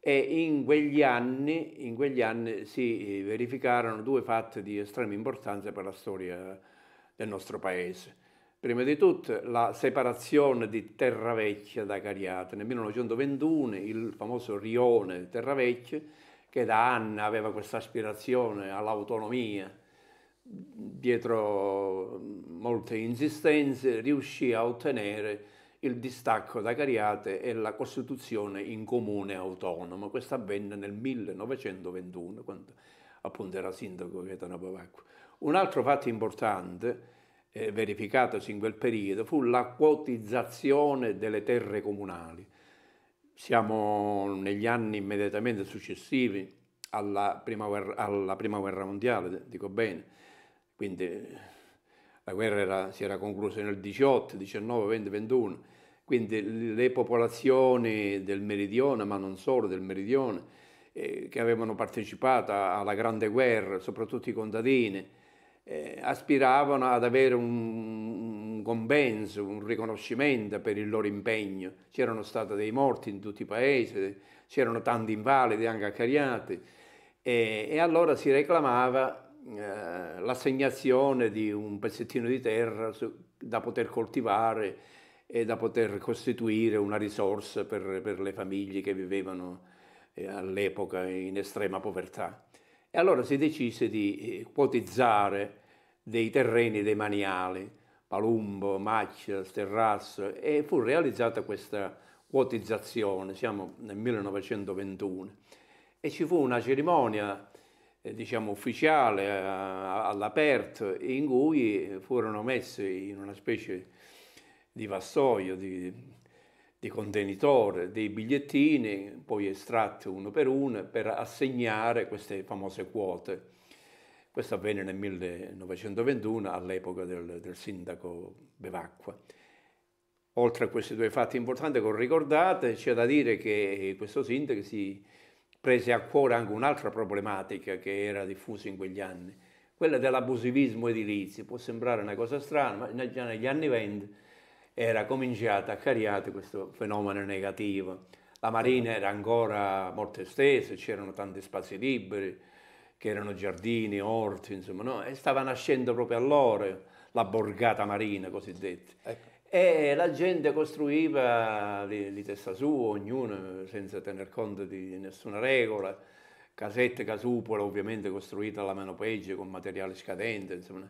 B: e in quegli, anni, in quegli anni si eh, verificarono due fatti di estrema importanza per la storia del nostro paese. Prima di tutto la separazione di Terravecchia da Cariate. Nel 1921 il famoso rione Terravecchia, che da anni aveva questa aspirazione all'autonomia, dietro mm, molte insistenze, riuscì a ottenere il distacco da Cariate e la costituzione in comune autonomo. Questo avvenne nel 1921, quando appunto era sindaco Gaetano Bavacco. Un altro fatto importante, eh, verificatosi in quel periodo, fu la quotizzazione delle terre comunali. Siamo negli anni immediatamente successivi alla Prima Guerra, alla prima guerra Mondiale, dico bene, quindi la guerra era, si era conclusa nel 18, 19, 20, 21. Quindi le popolazioni del meridione, ma non solo del meridione, eh, che avevano partecipato alla grande guerra, soprattutto i contadini, eh, aspiravano ad avere un, un, compenso, un riconoscimento per il loro impegno. C'erano stati dei morti in tutti i paesi, c'erano tanti invalidi anche a Cariati, e allora si reclamava eh, l'assegnazione di un pezzettino di terra su, da poter coltivare e da poter costituire una risorsa per, per le famiglie che vivevano eh, all'epoca in estrema povertà. E allora si decise di eh, quotizzare dei terreni demaniali, Palumbo, Maccia, Sterrazzo, e fu realizzata questa quotizzazione, siamo nel 1921, e ci fu una cerimonia eh, diciamo, ufficiale eh, all'aperto in cui furono messi in una specie di vassoio, di, di contenitore, dei bigliettini, poi estratti uno per uno, per assegnare queste famose quote. Questo avvenne nel 1921, all'epoca del, del sindaco Bevacqua. Oltre a questi due fatti importanti che ho ricordato, c'è da dire che questo sindaco si prese a cuore anche un'altra problematica che era diffusa in quegli anni, quella dell'abusivismo edilizio. Può sembrare una cosa strana, ma già negli anni 20 era cominciato a cariare questo fenomeno negativo. La marina era ancora molto estesa, c'erano tanti spazi liberi, che erano giardini, orti, insomma, no? e stava nascendo proprio allora la borgata marina cosiddetta. Ecco. E la gente costruiva di, di testa sua, ognuno senza tener conto di nessuna regola, casette, casupola ovviamente costruite alla mano peggio con materiale scadente, insomma.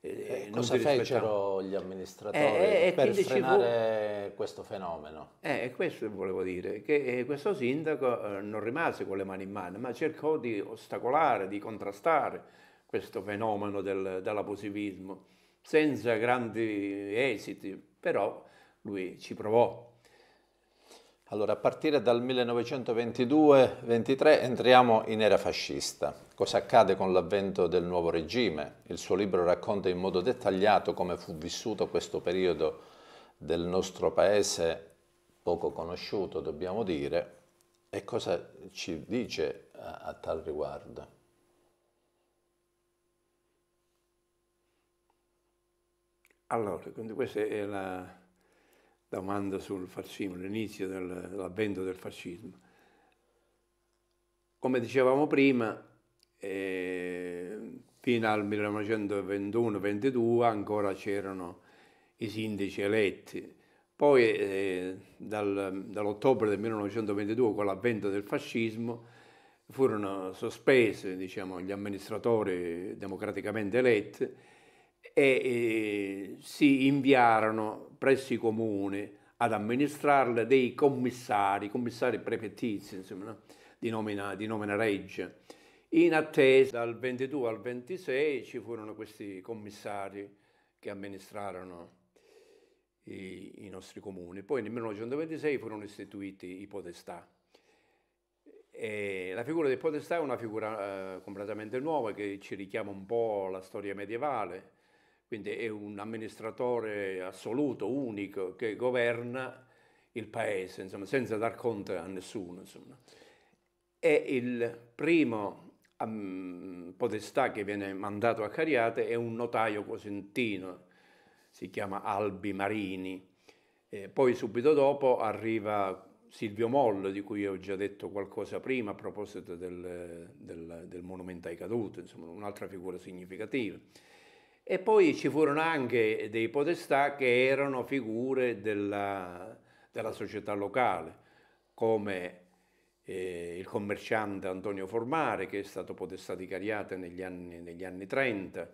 B: Eh, cosa fecero gli amministratori eh, eh, per frenare
A: fu... questo fenomeno?
B: Eh, questo volevo dire, che eh, questo sindaco eh, non rimase con le mani in mano, ma cercò di ostacolare, di contrastare questo fenomeno del, dell'abusivismo, senza
A: grandi esiti, però lui ci provò. Allora, a partire dal 1922-23 entriamo in era fascista. Cosa accade con l'avvento del nuovo regime? Il suo libro racconta in modo dettagliato come fu vissuto questo periodo del nostro paese poco conosciuto, dobbiamo dire, e cosa ci dice a, eh, a tal riguardo.
B: Allora, quindi questa è la domanda sul fascismo, l'inizio dell'avvento del fascismo. Come dicevamo prima, eh, fino al 1921-22 ancora c'erano i sindaci eletti, poi eh, dal, dall'ottobre del 1922 con l'avvento del fascismo furono sospesi diciamo, gli amministratori democraticamente eletti e, e si inviarono presso i comuni ad amministrarle dei commissari, commissari prefettizi insomma, no? di, nomina, di nomina regge. In attesa dal 22 al 26 ci furono questi commissari che amministrarono i, i nostri comuni. Poi nel 1926 furono istituiti i podestà. E la figura del podestà è una figura eh, completamente nuova che ci richiama un po' alla storia medievale, quindi è un amministratore assoluto, unico, che governa il paese, insomma, senza dar conto a nessuno. Insomma. È il primo um, podestà che viene mandato a Cariate, è un notaio cosentino, si chiama Albi Marini. E poi subito dopo arriva Silvio Mollo, di cui ho già detto qualcosa prima a proposito del, del, del monumento ai caduti, insomma un'altra figura significativa. E poi ci furono anche dei podestà che erano figure della, della società locale, come eh, il commerciante Antonio Formare, che è stato podestà di Cariate negli anni, negli anni 30,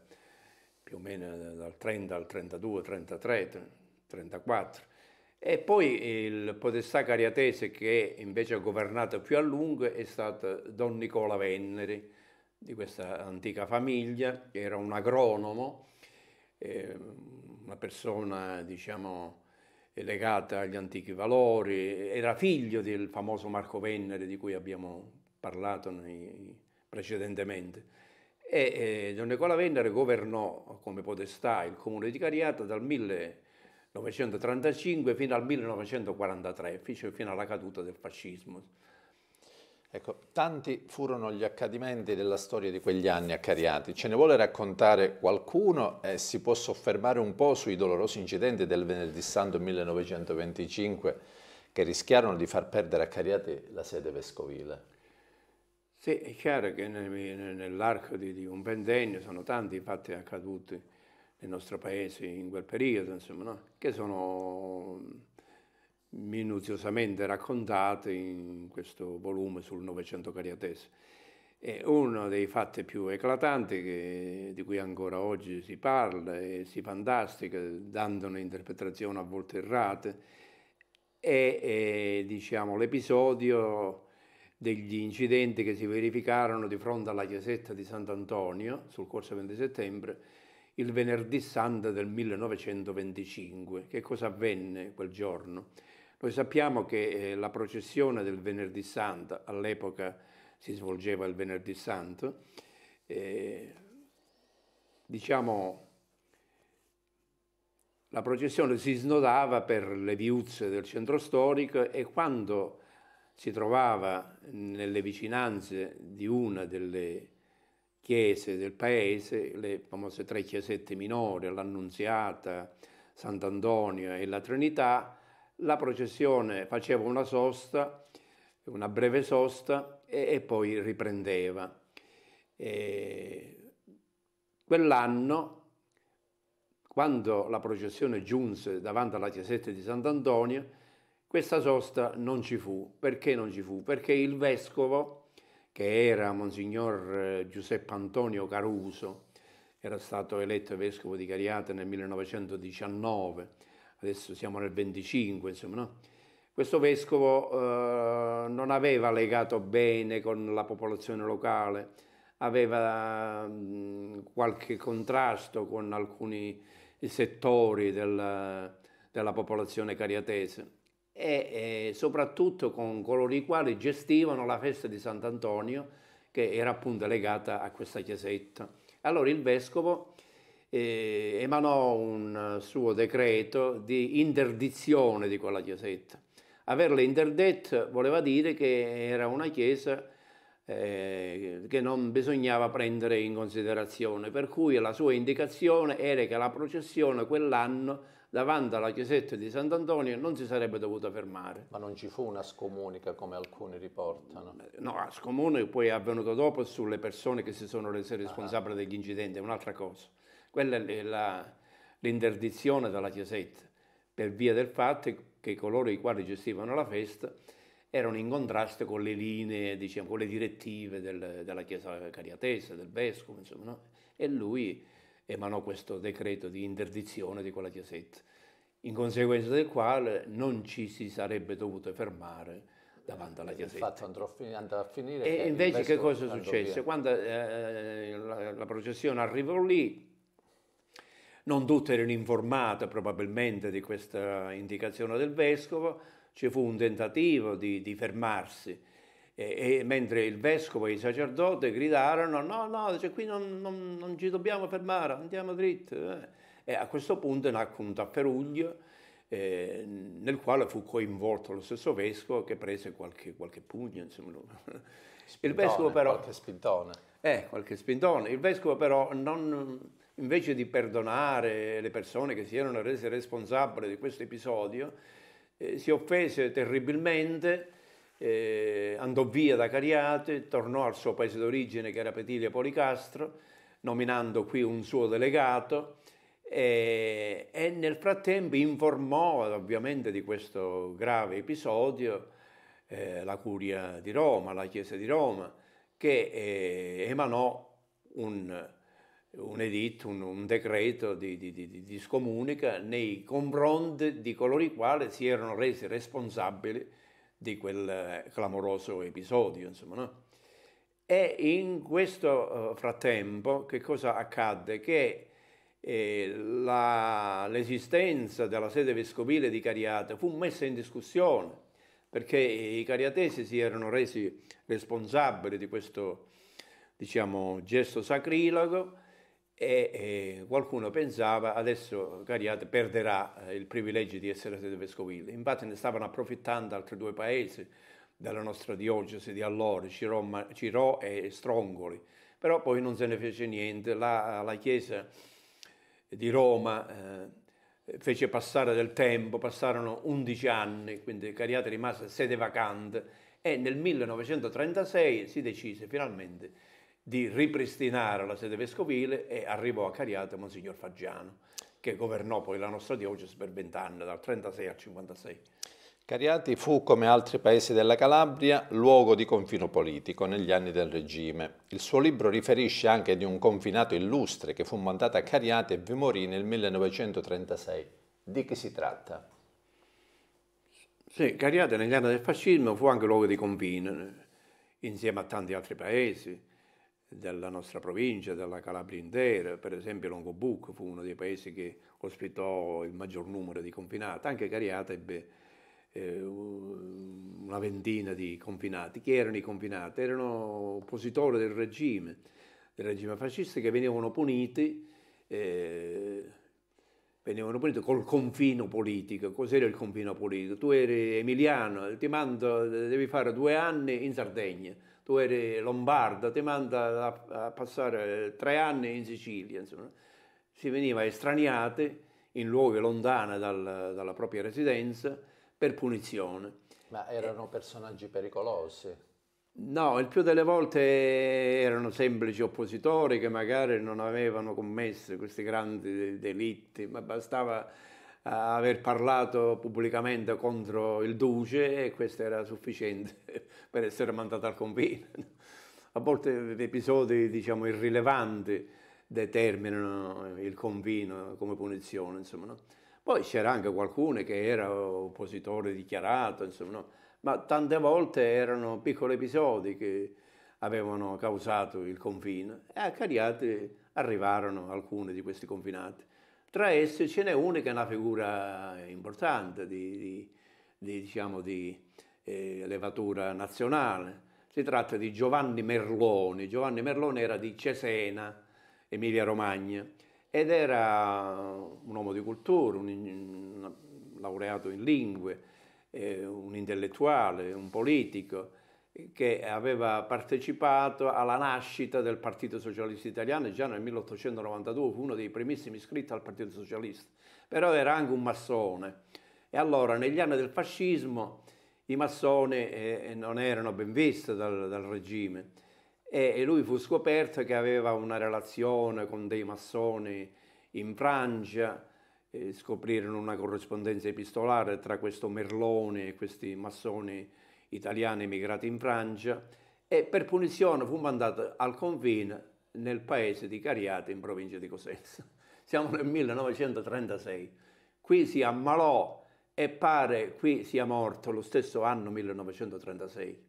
B: più o meno dal 30 al 32, 33, 34. E poi il podestà cariatese che invece ha governato più a lungo è stato Don Nicola Venneri, di questa antica famiglia, che era un agronomo, eh, una persona diciamo, legata agli antichi valori, era figlio del famoso Marco Venere di cui abbiamo parlato nei, precedentemente. E eh, Don Nicola Venere governò come podestà il comune di Cariata dal 1935 fino al 1943, fino alla caduta del fascismo.
A: Ecco, tanti furono gli accadimenti della storia di quegli anni a Cariati. Ce ne vuole raccontare qualcuno e eh, si può soffermare un po' sui dolorosi incidenti del venerdì santo 1925 che rischiarono di far perdere a Cariati la sede vescovile.
B: Sì, è chiaro che nell'arco di, un ventennio sono tanti i fatti accaduti nel nostro paese in quel periodo, insomma, no? che sono minuziosamente raccontate in questo volume sul Novecento cariatese. E uno dei fatti più eclatanti che, di cui ancora oggi si parla e si fantastica, dando un'interpretazione a volte errate, è, è diciamo, l'episodio degli incidenti che si verificarono di fronte alla chiesetta di Sant'Antonio sul corso 20 settembre il venerdì santo del 1925. Che cosa avvenne quel giorno? Noi sappiamo che eh, la processione del venerdì santo, all'epoca si svolgeva il venerdì santo, eh, diciamo la processione si snodava per le viuzze del centro storico e quando si trovava nelle vicinanze di una delle chiese del paese, le famose tre chiesette minori, l'Annunziata, Sant'Antonio e la Trinità, la processione faceva una sosta, una breve sosta e, e poi riprendeva. E quell'anno, quando la processione giunse davanti alla chiesetta di Sant'Antonio, questa sosta non ci fu. Perché non ci fu? Perché il vescovo, che era Monsignor eh, Giuseppe Antonio Caruso, era stato eletto vescovo di Cariate nel 1919 adesso siamo nel 25, insomma, no? Questo vescovo eh, non aveva legato bene con la popolazione locale, aveva mh, qualche contrasto con alcuni settori del, della popolazione cariatese e, e soprattutto con coloro i quali gestivano la festa di Sant'Antonio che era appunto legata a questa chiesetta. Allora il vescovo eh, emanò un suo decreto di interdizione di quella chiesetta. Averla interdetta voleva dire che era una chiesa eh, che non bisognava prendere in considerazione, per cui la sua indicazione era che la processione quell'anno davanti alla chiesetta di Sant'Antonio non si sarebbe dovuta fermare. Ma non ci fu una
A: scomunica come alcuni riportano?
B: No, la scomunica poi è avvenuta dopo sulle persone che si sono rese ah. responsabili ah. degli incidenti, è un'altra cosa. Quella è la, l'interdizione dalla chiesetta, per via del fatto che coloro i quali gestivano la festa erano in contrasto con le linee, diciamo, con le direttive del, della Chiesa Cariatese, del Vescovo, insomma, no? e lui emanò questo decreto di interdizione di quella chiesetta, in conseguenza del quale non ci si sarebbe dovuto fermare
A: davanti alla chiesetta. Infatti andrò a finire... E invece che cosa successe? Via. Quando eh,
B: la, la processione arrivò lì, non tutte erano informate probabilmente di questa indicazione del vescovo, ci fu un tentativo di, di fermarsi. E, e, mentre il vescovo e i sacerdoti gridarono no, no, cioè qui non, non, non, ci dobbiamo fermare, andiamo dritto. Eh. E a questo punto nacque un tafferuglio eh, nel quale fu coinvolto lo stesso vescovo che prese qualche, qualche pugno. Insomma. Spintone, il vescovo però... Qualche
A: spintone. Eh,
B: qualche spintone. Il vescovo però non invece di perdonare le persone che si erano rese responsabili di questo episodio, eh, si offese terribilmente, eh, andò via da Cariate, tornò al suo paese d'origine che era Petilia Policastro, nominando qui un suo delegato e, e nel frattempo informò ovviamente di questo grave episodio eh, la curia di Roma, la chiesa di Roma, che eh, emanò un un editto, un, un decreto di, di, di, di, scomunica nei confronti di coloro i quali si erano resi responsabili di quel eh, clamoroso episodio. Insomma, no? E in questo eh, frattempo che cosa accadde? Che eh, l'esistenza della sede vescovile di Cariate fu messa in discussione perché i cariatesi si erano resi responsabili di questo diciamo, gesto sacrilego, e, qualcuno pensava adesso Cariate perderà eh, il privilegio di essere sede vescovile. Infatti ne stavano approfittando altri due paesi della nostra diocesi di allora, Ciro, Cirò e Strongoli, però poi non se ne fece niente, la, la Chiesa di Roma eh, fece passare del tempo, passarono 11 anni, quindi Cariate rimase sede vacante e nel 1936 si decise finalmente di ripristinare la sede vescovile e arrivò a Cariate Monsignor Faggiano, che governò poi la nostra diocesi per vent'anni, dal 36 al 56.
A: Cariati fu, come altri paesi della Calabria, luogo di confino politico negli anni del regime. Il suo libro riferisce anche di un confinato illustre che fu mandato a Cariati e vi morì nel 1936. Di chi si tratta? Sì, Cariate negli anni del fascismo
B: fu anche luogo di confine, insieme a tanti altri paesi della nostra provincia, della Calabria intera, per esempio Longobucco fu uno dei paesi che ospitò il maggior numero di confinati, anche Cariata ebbe eh, una ventina di confinati. Chi erano i confinati? Erano oppositori del regime, del regime fascista che venivano puniti, eh, venivano puniti col confino politico. Cos'era il confino politico? Tu eri emiliano, ti mando, devi fare due anni in Sardegna tu eri lombarda, ti manda a, a passare tre anni in Sicilia, insomma. Si veniva estraniati in luoghi lontani dal, dalla propria residenza per punizione.
A: Ma erano personaggi pericolosi?
B: No, il più delle volte erano semplici oppositori che magari non avevano commesso questi grandi delitti, ma bastava aver parlato pubblicamente contro il duce e questo era sufficiente per essere mandato al confine. A volte episodi diciamo, irrilevanti determinano il confino come punizione. Insomma, no? Poi c'era anche qualcuno che era oppositore dichiarato, insomma, no? ma tante volte erano piccoli episodi che avevano causato il confine e a Cariati arrivarono alcuni di questi confinati. Tra esse ce n'è una che è una figura importante di, di, di, diciamo, di eh, levatura nazionale. Si tratta di Giovanni Merloni. Giovanni Merloni era di Cesena, Emilia Romagna, ed era un uomo di cultura, un, un laureato in lingue, eh, un intellettuale, un politico che aveva partecipato alla nascita del Partito Socialista Italiano già nel 1892, fu uno dei primissimi iscritti al Partito Socialista, però era anche un massone. E allora negli anni del fascismo i massoni eh, eh, non erano ben visti dal, dal regime e, e, lui fu scoperto che aveva una relazione con dei massoni in Francia, eh, scoprirono una corrispondenza epistolare tra questo Merloni e questi massoni italiano emigrato in Francia e per punizione fu mandato al confine nel paese di Cariate in provincia di Cosenza. Siamo nel 1936. Qui si ammalò e pare qui sia morto lo stesso anno 1936.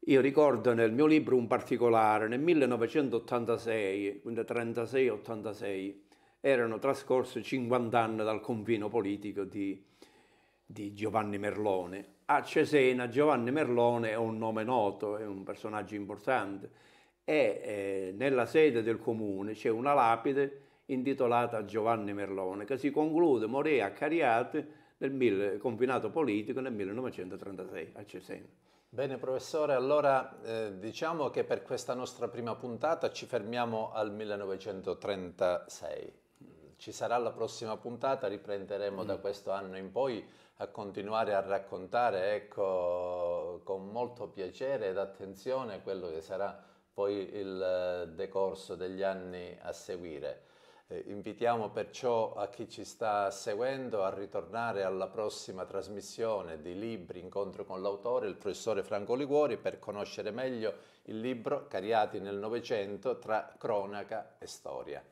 B: Io ricordo nel mio libro un particolare, nel 1986, quindi 36-86, erano trascorsi 50 anni dal confino politico di, di Giovanni Merlone. A Cesena Giovanni Merlone è un nome noto, è un personaggio importante e eh, nella sede del comune c'è una lapide intitolata Giovanni Merlone che si conclude morì a Cariate nel mille, confinato politico nel 1936 a
A: Cesena. Bene professore, allora eh, diciamo che per questa nostra prima puntata ci fermiamo al 1936 ci sarà la prossima puntata, riprenderemo mm. da questo anno in poi a continuare a raccontare ecco, con molto piacere ed attenzione quello che sarà poi il eh, decorso degli anni a seguire. Eh, invitiamo perciò a chi ci sta seguendo a ritornare alla prossima trasmissione di libri incontro con l'autore, il professore Franco Liguori, per conoscere meglio il libro Cariati nel Novecento tra cronaca e storia.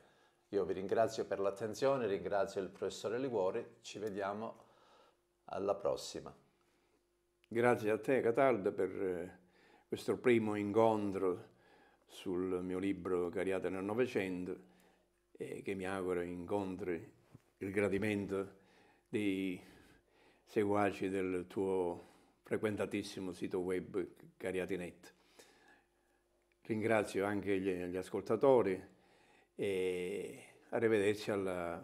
A: Io vi ringrazio per l'attenzione, ringrazio il professore Liguori, ci vediamo alla prossima. Grazie a
B: te Cataldo per eh, questo primo incontro sul mio libro Cariata nel Novecento e che mi auguro incontri il gradimento dei seguaci del tuo frequentatissimo sito web Cariatinet. Ringrazio anche gli, gli ascoltatori e arrivederci alla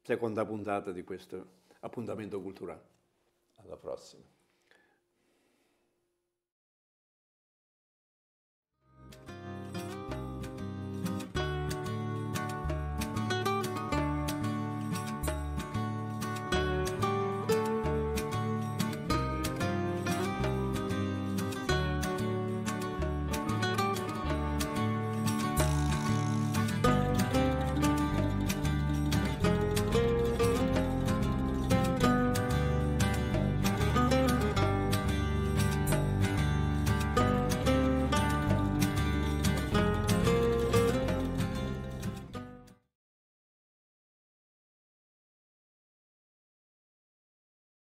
B: seconda puntata di questo appuntamento culturale. Alla prossima.